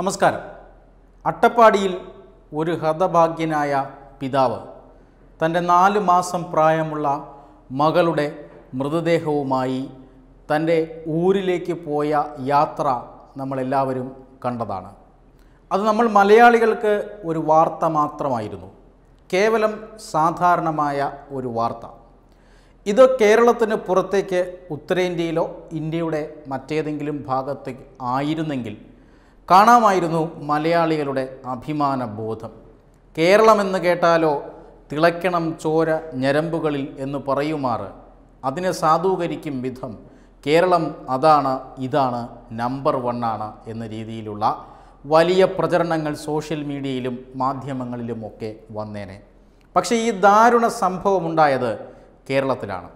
നമസ്കാരം അട്ടപ്പാടിയിൽ ഒരു ഹതഭാഗ്യനായ പിതാവ് തൻ്റെ നാല് മാസം പ്രായമുള്ള മകളുടെ മൃതദേഹവുമായി തൻ്റെ ഊരിലേക്ക് പോയ യാത്ര നമ്മളെല്ലാവരും കണ്ടതാണ് അത് നമ്മൾ മലയാളികൾക്ക് ഒരു വാർത്ത മാത്രമായിരുന്നു കേവലം സാധാരണമായ ഒരു വാർത്ത ഇത് കേരളത്തിന് പുറത്തേക്ക് ഉത്തരേന്ത്യയിലോ ഇന്ത്യയുടെ മറ്റേതെങ്കിലും ഭാഗത്തേക്ക് ആയിരുന്നെങ്കിൽ കാണാമായിരുന്നു മലയാളികളുടെ അഭിമാന ബോധം കേരളമെന്ന് കേട്ടാലോ തിളയ്ക്കണം ചോര ഞരമ്പുകളിൽ എന്ന് പറയുമാറ് അതിനെ സാധൂകരിക്കും വിധം കേരളം അതാണ് ഇതാണ് നമ്പർ വണ്ണാണ് എന്ന രീതിയിലുള്ള വലിയ പ്രചരണങ്ങൾ സോഷ്യൽ മീഡിയയിലും മാധ്യമങ്ങളിലുമൊക്കെ വന്നേനെ പക്ഷേ ഈ ദാരുണ സംഭവമുണ്ടായത് കേരളത്തിലാണ്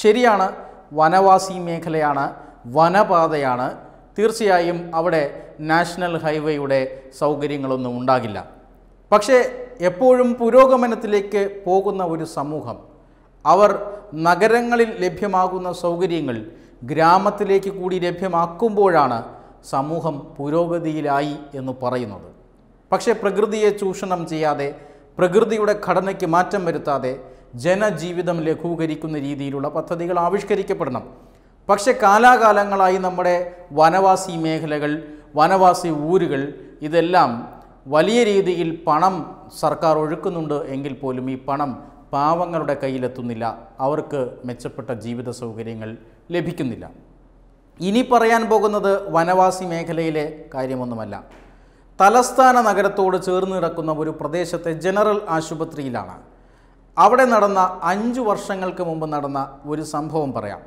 ശരിയാണ് വനവാസി മേഖലയാണ് വനപാതയാണ് തീർച്ചയായും അവിടെ നാഷണൽ ഹൈവേയുടെ സൗകര്യങ്ങളൊന്നും ഉണ്ടാകില്ല പക്ഷേ എപ്പോഴും പുരോഗമനത്തിലേക്ക് പോകുന്ന ഒരു സമൂഹം അവർ നഗരങ്ങളിൽ ലഭ്യമാകുന്ന സൗകര്യങ്ങൾ ഗ്രാമത്തിലേക്ക് കൂടി ലഭ്യമാക്കുമ്പോഴാണ് സമൂഹം പുരോഗതിയിലായി എന്ന് പറയുന്നത് പക്ഷേ പ്രകൃതിയെ ചൂഷണം ചെയ്യാതെ പ്രകൃതിയുടെ ഘടനയ്ക്ക് മാറ്റം വരുത്താതെ ജനജീവിതം ലഘൂകരിക്കുന്ന രീതിയിലുള്ള പദ്ധതികൾ ആവിഷ്കരിക്കപ്പെടണം പക്ഷെ കാലാകാലങ്ങളായി നമ്മുടെ വനവാസി മേഖലകൾ വനവാസി ഊരുകൾ ഇതെല്ലാം വലിയ രീതിയിൽ പണം സർക്കാർ ഒഴുക്കുന്നുണ്ട് എങ്കിൽ പോലും ഈ പണം പാവങ്ങളുടെ കയ്യിലെത്തുന്നില്ല അവർക്ക് മെച്ചപ്പെട്ട ജീവിത സൗകര്യങ്ങൾ ലഭിക്കുന്നില്ല ഇനി പറയാൻ പോകുന്നത് വനവാസി മേഖലയിലെ കാര്യമൊന്നുമല്ല തലസ്ഥാന നഗരത്തോട് ചേർന്ന് കിടക്കുന്ന ഒരു പ്രദേശത്തെ ജനറൽ ആശുപത്രിയിലാണ് അവിടെ നടന്ന അഞ്ചു വർഷങ്ങൾക്ക് മുമ്പ് നടന്ന ഒരു സംഭവം പറയാം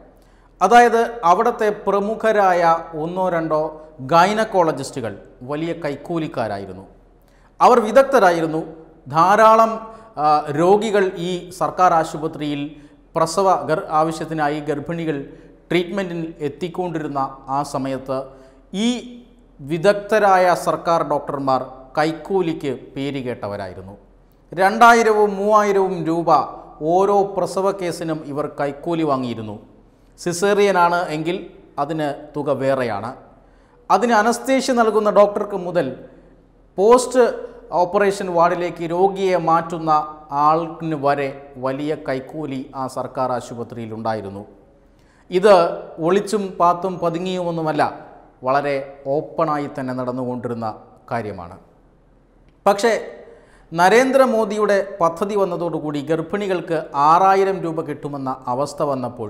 അതായത് അവിടുത്തെ പ്രമുഖരായ ഒന്നോ രണ്ടോ ഗൈനക്കോളജിസ്റ്റുകൾ വലിയ കൈക്കൂലിക്കാരായിരുന്നു അവർ വിദഗ്ധരായിരുന്നു ധാരാളം രോഗികൾ ഈ സർക്കാർ ആശുപത്രിയിൽ പ്രസവ ഗർ ആവശ്യത്തിനായി ഗർഭിണികൾ ട്രീറ്റ്മെൻറ്റിൽ എത്തിക്കൊണ്ടിരുന്ന ആ സമയത്ത് ഈ വിദഗ്ധരായ സർക്കാർ ഡോക്ടർമാർ കൈക്കൂലിക്ക് പേരുകേട്ടവരായിരുന്നു രണ്ടായിരവും മൂവായിരവും രൂപ ഓരോ പ്രസവ കേസിനും ഇവർ കൈക്കൂലി വാങ്ങിയിരുന്നു സിസേറിയനാണ് എങ്കിൽ അതിന് തുക വേറെയാണ് അതിന് അനസ്തേഷ്യ നൽകുന്ന ഡോക്ടർക്ക് മുതൽ പോസ്റ്റ് ഓപ്പറേഷൻ വാർഡിലേക്ക് രോഗിയെ മാറ്റുന്ന ആൾക്കിന് വരെ വലിയ കൈക്കൂലി ആ സർക്കാർ ആശുപത്രിയിൽ ഉണ്ടായിരുന്നു ഇത് ഒളിച്ചും പാത്തും പതുങ്ങിയുമൊന്നുമല്ല വളരെ ഓപ്പണായി തന്നെ നടന്നുകൊണ്ടിരുന്ന കാര്യമാണ് പക്ഷേ നരേന്ദ്രമോദിയുടെ പദ്ധതി വന്നതോടുകൂടി ഗർഭിണികൾക്ക് ആറായിരം രൂപ കിട്ടുമെന്ന അവസ്ഥ വന്നപ്പോൾ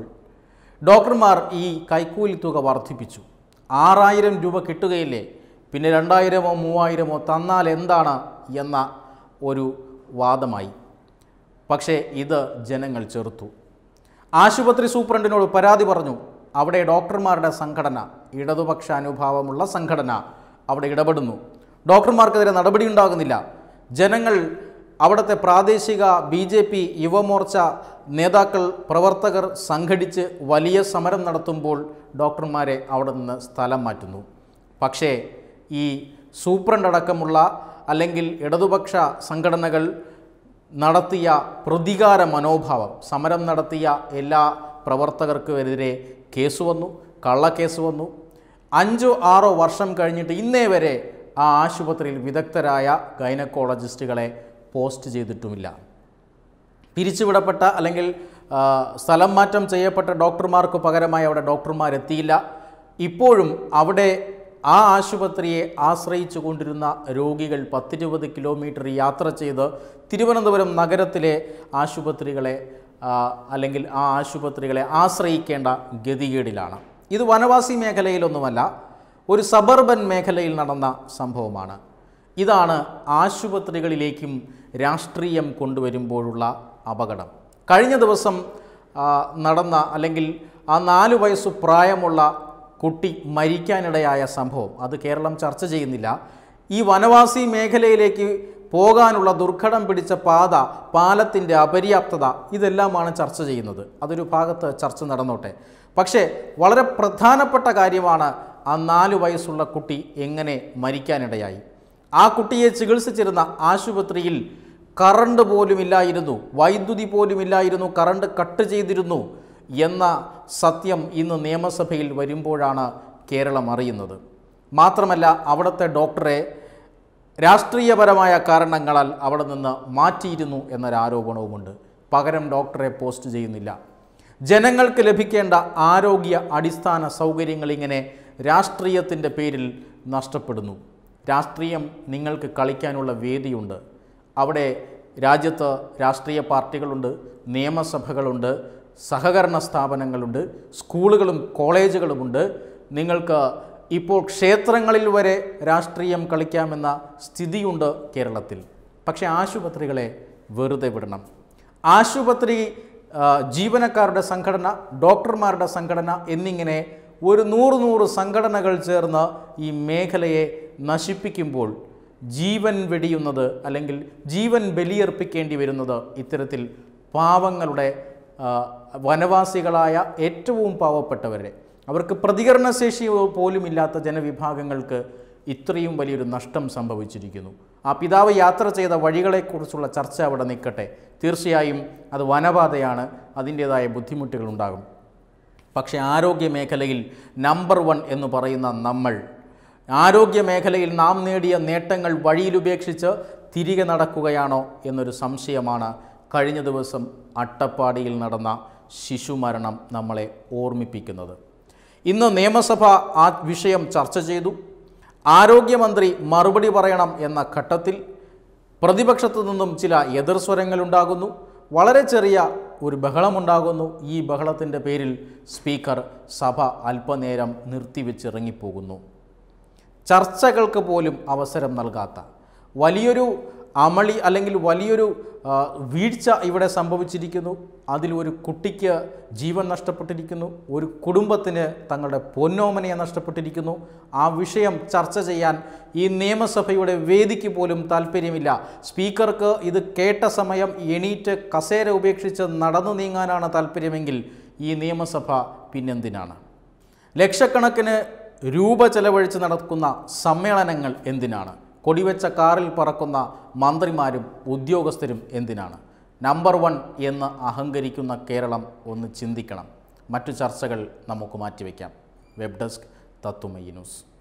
ഡോക്ടർമാർ ഈ കൈക്കൂലി തുക വർദ്ധിപ്പിച്ചു ആറായിരം രൂപ കിട്ടുകയില്ലേ പിന്നെ രണ്ടായിരമോ മൂവായിരമോ തന്നാൽ എന്താണ് എന്ന ഒരു വാദമായി പക്ഷേ ഇത് ജനങ്ങൾ ചെറുത്തു ആശുപത്രി സൂപ്രണ്ടിനോട് പരാതി പറഞ്ഞു അവിടെ ഡോക്ടർമാരുടെ സംഘടന ഇടതുപക്ഷ അനുഭാവമുള്ള സംഘടന അവിടെ ഇടപെടുന്നു ഡോക്ടർമാർക്കെതിരെ നടപടി ഉണ്ടാകുന്നില്ല ജനങ്ങൾ അവിടുത്തെ പ്രാദേശിക ബി ജെ പി യുവമോർച്ച നേതാക്കൾ പ്രവർത്തകർ സംഘടിച്ച് വലിയ സമരം നടത്തുമ്പോൾ ഡോക്ടർമാരെ അവിടെ നിന്ന് സ്ഥലം മാറ്റുന്നു പക്ഷേ ഈ സൂപ്രണ്ട് അടക്കമുള്ള അല്ലെങ്കിൽ ഇടതുപക്ഷ സംഘടനകൾ നടത്തിയ പ്രതികാര മനോഭാവം സമരം നടത്തിയ എല്ലാ പ്രവർത്തകർക്കുമെതിരെ കേസ് വന്നു കള്ളക്കേസ് വന്നു അഞ്ചോ ആറോ വർഷം കഴിഞ്ഞിട്ട് ഇന്നേ വരെ ആ ആശുപത്രിയിൽ വിദഗ്ധരായ ഗൈനക്കോളജിസ്റ്റുകളെ പോസ്റ്റ് ചെയ്തിട്ടുമില്ല പിരിച്ചുവിടപ്പെട്ട അല്ലെങ്കിൽ സ്ഥലം മാറ്റം ചെയ്യപ്പെട്ട ഡോക്ടർമാർക്ക് പകരമായി അവിടെ ഡോക്ടർമാരെത്തിയില്ല ഇപ്പോഴും അവിടെ ആ ആശുപത്രിയെ ആശ്രയിച്ചു കൊണ്ടിരുന്ന രോഗികൾ പത്തിരുപത് കിലോമീറ്റർ യാത്ര ചെയ്ത് തിരുവനന്തപുരം നഗരത്തിലെ ആശുപത്രികളെ അല്ലെങ്കിൽ ആ ആശുപത്രികളെ ആശ്രയിക്കേണ്ട ഗതികേടിലാണ് ഇത് വനവാസി മേഖലയിലൊന്നുമല്ല ഒരു സബർബൻ മേഖലയിൽ നടന്ന സംഭവമാണ് ഇതാണ് ആശുപത്രികളിലേക്കും രാഷ്ട്രീയം കൊണ്ടുവരുമ്പോഴുള്ള അപകടം കഴിഞ്ഞ ദിവസം നടന്ന അല്ലെങ്കിൽ ആ നാല് വയസ്സ് പ്രായമുള്ള കുട്ടി മരിക്കാനിടയായ സംഭവം അത് കേരളം ചർച്ച ചെയ്യുന്നില്ല ഈ വനവാസി മേഖലയിലേക്ക് പോകാനുള്ള ദുർഘടം പിടിച്ച പാത പാലത്തിൻ്റെ അപര്യാപ്തത ഇതെല്ലാമാണ് ചർച്ച ചെയ്യുന്നത് അതൊരു ഭാഗത്ത് ചർച്ച നടന്നോട്ടെ പക്ഷേ വളരെ പ്രധാനപ്പെട്ട കാര്യമാണ് ആ നാല് വയസ്സുള്ള കുട്ടി എങ്ങനെ മരിക്കാനിടയായി ആ കുട്ടിയെ ചികിത്സിച്ചിരുന്ന ആശുപത്രിയിൽ കറണ്ട് പോലുമില്ലായിരുന്നു വൈദ്യുതി പോലുമില്ലായിരുന്നു കറണ്ട് കട്ട് ചെയ്തിരുന്നു എന്ന സത്യം ഇന്ന് നിയമസഭയിൽ വരുമ്പോഴാണ് കേരളം അറിയുന്നത് മാത്രമല്ല അവിടുത്തെ ഡോക്ടറെ രാഷ്ട്രീയപരമായ കാരണങ്ങളാൽ അവിടെ നിന്ന് മാറ്റിയിരുന്നു എന്നൊരാരോപണവുമുണ്ട് പകരം ഡോക്ടറെ പോസ്റ്റ് ചെയ്യുന്നില്ല ജനങ്ങൾക്ക് ലഭിക്കേണ്ട ആരോഗ്യ അടിസ്ഥാന സൗകര്യങ്ങൾ ഇങ്ങനെ രാഷ്ട്രീയത്തിൻ്റെ പേരിൽ നഷ്ടപ്പെടുന്നു രാഷ്ട്രീയം നിങ്ങൾക്ക് കളിക്കാനുള്ള വേദിയുണ്ട് അവിടെ രാജ്യത്ത് രാഷ്ട്രീയ പാർട്ടികളുണ്ട് നിയമസഭകളുണ്ട് സഹകരണ സ്ഥാപനങ്ങളുണ്ട് സ്കൂളുകളും കോളേജുകളുമുണ്ട് നിങ്ങൾക്ക് ഇപ്പോൾ ക്ഷേത്രങ്ങളിൽ വരെ രാഷ്ട്രീയം കളിക്കാമെന്ന സ്ഥിതിയുണ്ട് കേരളത്തിൽ പക്ഷേ ആശുപത്രികളെ വെറുതെ വിടണം ആശുപത്രി ജീവനക്കാരുടെ സംഘടന ഡോക്ടർമാരുടെ സംഘടന എന്നിങ്ങനെ ഒരു നൂറ് നൂറ് സംഘടനകൾ ചേർന്ന് ഈ മേഖലയെ നശിപ്പിക്കുമ്പോൾ ജീവൻ വെടിയുന്നത് അല്ലെങ്കിൽ ജീവൻ ബലിയർപ്പിക്കേണ്ടി വരുന്നത് ഇത്തരത്തിൽ പാവങ്ങളുടെ വനവാസികളായ ഏറ്റവും പാവപ്പെട്ടവരെ അവർക്ക് പ്രതികരണശേഷി പോലുമില്ലാത്ത ജനവിഭാഗങ്ങൾക്ക് ഇത്രയും വലിയൊരു നഷ്ടം സംഭവിച്ചിരിക്കുന്നു ആ പിതാവ് യാത്ര ചെയ്ത വഴികളെക്കുറിച്ചുള്ള ചർച്ച അവിടെ നിൽക്കട്ടെ തീർച്ചയായും അത് വനപാതയാണ് അതിൻ്റേതായ ബുദ്ധിമുട്ടുകളുണ്ടാകും പക്ഷേ ആരോഗ്യ മേഖലയിൽ നമ്പർ വൺ എന്ന് പറയുന്ന നമ്മൾ ആരോഗ്യ മേഖലയിൽ നാം നേടിയ നേട്ടങ്ങൾ വഴിയിലുപേക്ഷിച്ച് തിരികെ നടക്കുകയാണോ എന്നൊരു സംശയമാണ് കഴിഞ്ഞ ദിവസം അട്ടപ്പാടിയിൽ നടന്ന ശിശുമരണം നമ്മളെ ഓർമ്മിപ്പിക്കുന്നത് ഇന്ന് നിയമസഭ ആ വിഷയം ചർച്ച ചെയ്തു ആരോഗ്യമന്ത്രി മറുപടി പറയണം എന്ന ഘട്ടത്തിൽ പ്രതിപക്ഷത്തു നിന്നും ചില എതിർസ്വരങ്ങളുണ്ടാകുന്നു വളരെ ചെറിയ ഒരു ബഹളമുണ്ടാകുന്നു ഈ ബഹളത്തിൻ്റെ പേരിൽ സ്പീക്കർ സഭ അല്പനേരം നിർത്തിവെച്ചിറങ്ങിപ്പോകുന്നു ചർച്ചകൾക്ക് പോലും അവസരം നൽകാത്ത വലിയൊരു അമളി അല്ലെങ്കിൽ വലിയൊരു വീഴ്ച ഇവിടെ സംഭവിച്ചിരിക്കുന്നു അതിൽ ഒരു കുട്ടിക്ക് ജീവൻ നഷ്ടപ്പെട്ടിരിക്കുന്നു ഒരു കുടുംബത്തിന് തങ്ങളുടെ പൊന്നോമനയെ നഷ്ടപ്പെട്ടിരിക്കുന്നു ആ വിഷയം ചർച്ച ചെയ്യാൻ ഈ നിയമസഭയുടെ വേദിക്ക് പോലും താല്പര്യമില്ല സ്പീക്കർക്ക് ഇത് കേട്ട സമയം എണീറ്റ് കസേര ഉപേക്ഷിച്ച് നടന്നു നീങ്ങാനാണ് താല്പര്യമെങ്കിൽ ഈ നിയമസഭ പിന്നെന്തിനാണ് ലക്ഷക്കണക്കിന് രൂപ ചെലവഴിച്ച് നടക്കുന്ന സമ്മേളനങ്ങൾ എന്തിനാണ് കൊടിവെച്ച കാറിൽ പറക്കുന്ന മന്ത്രിമാരും ഉദ്യോഗസ്ഥരും എന്തിനാണ് നമ്പർ വൺ എന്ന് അഹങ്കരിക്കുന്ന കേരളം ഒന്ന് ചിന്തിക്കണം മറ്റു ചർച്ചകൾ നമുക്ക് മാറ്റിവെക്കാം വെബ് ഡെസ്ക് തത്തുമയി ന്യൂസ്